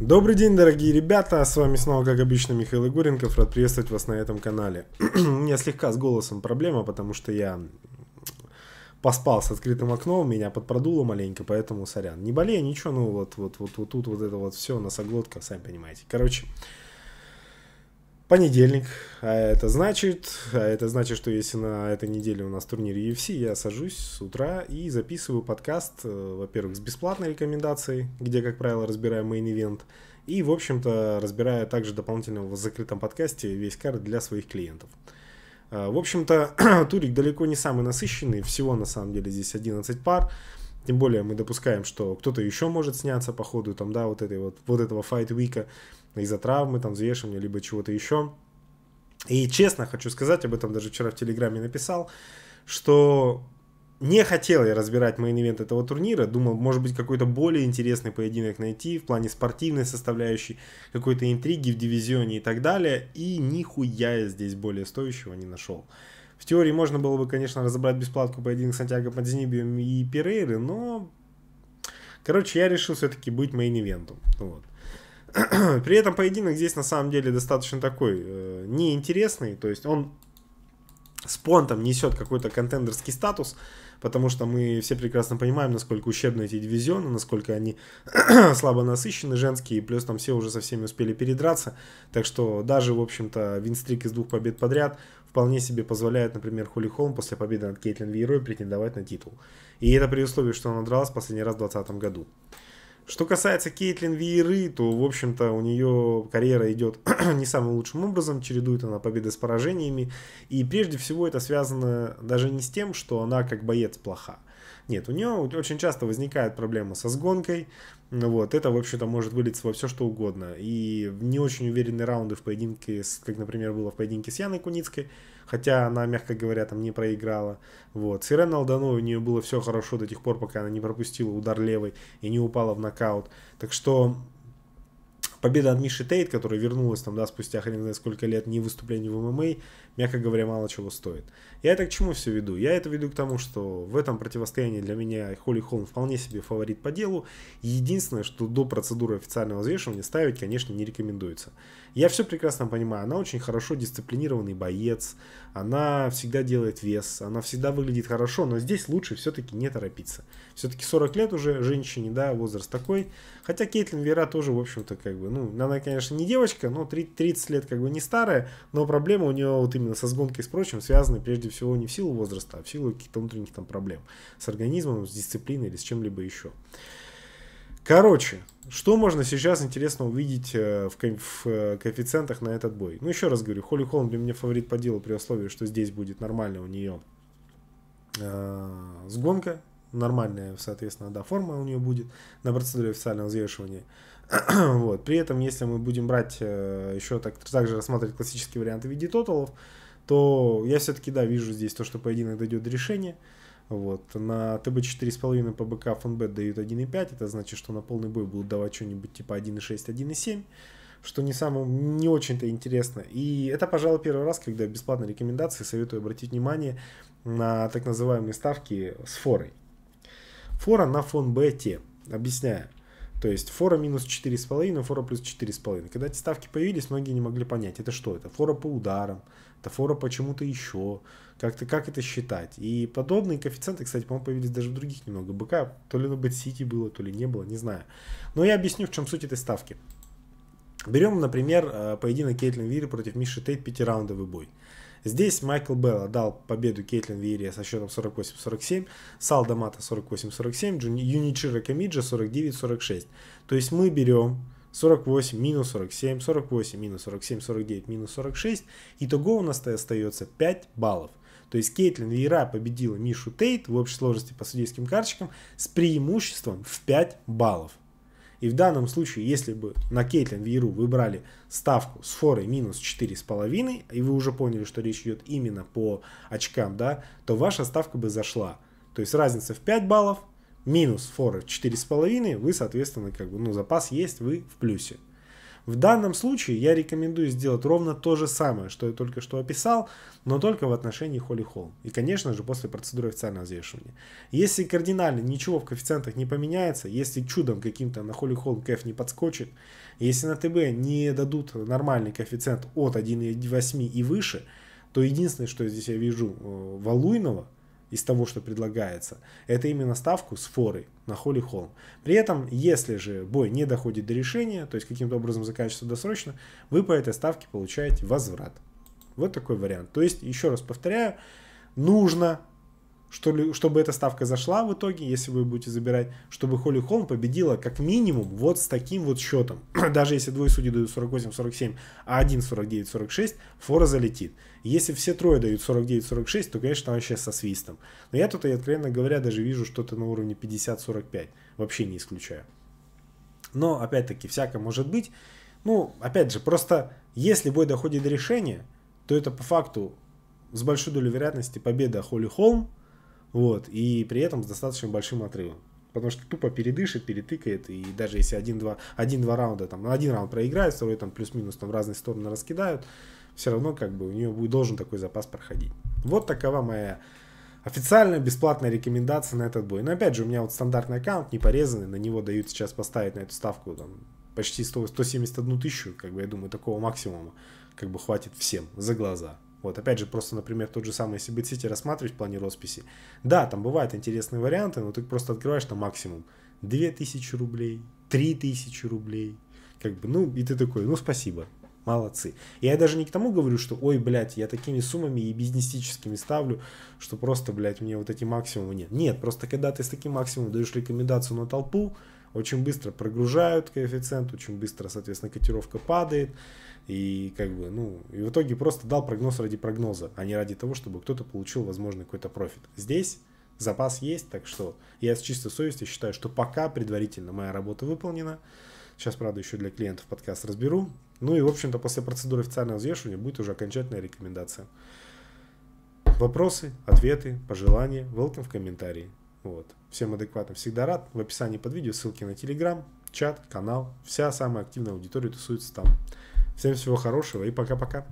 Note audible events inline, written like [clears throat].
Добрый день, дорогие ребята! С вами снова, как обычно, Михаил Игоренков. Рад приветствовать вас на этом канале. [clears throat] У меня слегка с голосом проблема, потому что я поспал с открытым окном, меня подпродуло маленько, поэтому сорян. Не болею, ничего, ну вот, вот, вот, вот тут вот это вот все, носоглотка, сами понимаете. Короче, Понедельник, а это значит, а это значит, что если на этой неделе у нас турнир UFC, я сажусь с утра и записываю подкаст, э, во-первых, с бесплатной рекомендацией, где, как правило, разбираю мейн-ивент, и, в общем-то, разбирая также дополнительно в закрытом подкасте весь карт для своих клиентов. Э, в общем-то, [clears throat] турик далеко не самый насыщенный, всего на самом деле здесь 11 пар, тем более мы допускаем, что кто-то еще может сняться по ходу там, да, вот, этой вот, вот этого файт-вика из-за травмы, там, взвешивания, либо чего-то еще. И честно хочу сказать, об этом даже вчера в Телеграме написал, что не хотел я разбирать мейн-ивент этого турнира, думал, может быть, какой-то более интересный поединок найти в плане спортивной составляющей, какой-то интриги в дивизионе и так далее, и нихуя я здесь более стоящего не нашел. В теории можно было бы, конечно, разобрать бесплатку поединок Сантьяго Мадзинибием и Перейры, но... Короче, я решил все-таки быть мейн-ивентом. Вот. [clears throat] При этом поединок здесь на самом деле достаточно такой э, неинтересный, то есть он спонтом несет какой-то контендерский статус, потому что мы все прекрасно понимаем, насколько ущербны эти дивизионы, насколько они [clears throat] слабо насыщены женские, плюс там все уже со всеми успели передраться, так что даже, в общем-то, винстрик из двух побед подряд вполне себе позволяет, например, Холли Холм после победы над Кейтлин Вейрой претендовать на титул. И это при условии, что она дралась последний раз в 2020 году. Что касается Кейтлин Виеры, то, в общем-то, у нее карьера идет [clears throat] не самым лучшим образом, чередует она победы с поражениями. И прежде всего это связано даже не с тем, что она как боец плоха, нет, у нее очень часто возникает проблема со сгонкой. Вот, это, в общем-то, может вылиться во все что угодно. И не очень уверенные раунды в поединке, с, как, например, было в поединке с Яной Куницкой, хотя она, мягко говоря, там не проиграла. Вот. С Иреной Алданой у нее было все хорошо до тех пор, пока она не пропустила удар левой и не упала в нокаут. Так что победа от Миши Тейт, которая вернулась там, да, спустя хрен знает сколько лет не выступлений в ММА, мягко говоря, мало чего стоит. Я это к чему все веду? Я это веду к тому, что в этом противостоянии для меня Холли Холм вполне себе фаворит по делу. Единственное, что до процедуры официального взвешивания ставить, конечно, не рекомендуется. Я все прекрасно понимаю, она очень хорошо дисциплинированный боец, она всегда делает вес, она всегда выглядит хорошо, но здесь лучше все-таки не торопиться. Все-таки 40 лет уже женщине, да, возраст такой. Хотя Кейтлин Вера тоже, в общем-то, как бы бы, ну, она, конечно, не девочка, но 30 лет как бы не старая, но проблема у нее вот именно со сгонкой с прочим связаны прежде всего не в силу возраста, а в силу каких-то внутренних там проблем с организмом, с дисциплиной или с чем-либо еще. Короче, что можно сейчас интересно увидеть э, в, э, коэффициентах на этот бой? Ну, еще раз говорю, Холли Холм для меня фаворит по делу при условии, что здесь будет нормально у нее э, сгонка, нормальная, соответственно, да, форма у нее будет на процедуре официального взвешивания. [clears throat] вот. При этом, если мы будем брать э, еще так, также рассматривать классические варианты в виде тоталов, то я все-таки, да, вижу здесь то, что поединок дойдет до решения. Вот. На ТБ 4,5 по БК фонбет дают 1,5. Это значит, что на полный бой будут давать что-нибудь типа 1,6, 1,7 что не самым не очень-то интересно. И это, пожалуй, первый раз, когда бесплатные рекомендации советую обратить внимание на так называемые ставки с форой фора на фон бете. Объясняю. То есть фора минус 4,5, фора плюс 4,5. Когда эти ставки появились, многие не могли понять, это что это? Фора по ударам, это фора почему-то еще. Как, -то, как это считать? И подобные коэффициенты, кстати, по-моему, появились даже в других немного. БК, то ли на Бэт-Сити было, то ли не было, не знаю. Но я объясню, в чем суть этой ставки. Берем, например, э, поединок Кейтлин Вири против Миши Тейт пятираундовый бой. Здесь Майкл Белл дал победу Кейтлин Виерия со счетом 48-47, Сал 48-47, Юничира Камиджа 49-46. То есть мы берем 48, минус 47, 48, минус 47, 49, минус 46. Итого у нас остается 5 баллов. То есть Кейтлин Вейра победила Мишу Тейт в общей сложности по судейским карточкам с преимуществом в 5 баллов. И в данном случае, если бы на Кейтлин Вейру вы брали ставку с форой минус 4,5, и вы уже поняли, что речь идет именно по очкам, да, то ваша ставка бы зашла. То есть разница в 5 баллов, минус форы 4,5, вы, соответственно, как бы, ну, запас есть, вы в плюсе. В данном случае я рекомендую сделать ровно то же самое, что я только что описал, но только в отношении Холли Холм. И, конечно же, после процедуры официального взвешивания. Если кардинально ничего в коэффициентах не поменяется, если чудом каким-то на Холли Холм КФ не подскочит, если на ТБ не дадут нормальный коэффициент от 1,8 и выше, то единственное, что здесь я вижу э, Валуйного – из того, что предлагается, это именно ставку с форой на Холли Холм. При этом, если же бой не доходит до решения, то есть каким-то образом заканчивается досрочно, вы по этой ставке получаете возврат. Вот такой вариант. То есть, еще раз повторяю, нужно что, чтобы эта ставка зашла в итоге, если вы будете забирать, чтобы Холли Холм победила как минимум вот с таким вот счетом. [clears throat] Даже если двое судей дают 48-47, а один 49-46, фора залетит. Если все трое дают 49-46, то, конечно, там вообще со свистом. Но я тут, откровенно говоря, даже вижу что-то на уровне 50-45. Вообще не исключаю. Но, опять-таки, всякое может быть. Ну, опять же, просто если бой доходит до решения, то это по факту с большой долей вероятности победа Холли Холм, вот, и при этом с достаточно большим отрывом. Потому что тупо передышит, перетыкает, и даже если один-два один, два раунда, там, один раунд проиграет, второй там плюс-минус там в разные стороны раскидают, все равно как бы у нее будет, должен такой запас проходить. Вот такова моя официальная бесплатная рекомендация на этот бой. Но опять же, у меня вот стандартный аккаунт, не порезанный, на него дают сейчас поставить на эту ставку там почти 100, 171 тысячу, как бы я думаю, такого максимума как бы хватит всем за глаза. Вот, опять же, просто, например, тот же самый Сибит-Сити рассматривать в плане росписи. Да, там бывают интересные варианты, но ты просто открываешь на максимум 2000 рублей, 3000 рублей, как бы, ну, и ты такой, ну, спасибо, молодцы. Я даже не к тому говорю, что, ой, блядь, я такими суммами и бизнестическими ставлю, что просто, блядь, мне вот эти максимумы нет. Нет, просто когда ты с таким максимумом даешь рекомендацию на толпу, очень быстро прогружают коэффициент, очень быстро, соответственно, котировка падает, и как бы, ну, и в итоге просто дал прогноз ради прогноза, а не ради того, чтобы кто-то получил, возможно, какой-то профит. Здесь запас есть, так что я с чистой совестью считаю, что пока предварительно моя работа выполнена. Сейчас, правда, еще для клиентов подкаст разберу. Ну и, в общем-то, после процедуры официального взвешивания будет уже окончательная рекомендация. Вопросы, ответы, пожелания, welcome в комментарии. Вот. Всем адекватно всегда рад. В описании под видео ссылки на Телеграм, чат, канал. Вся самая активная аудитория тусуется там. Всем всего хорошего и пока-пока.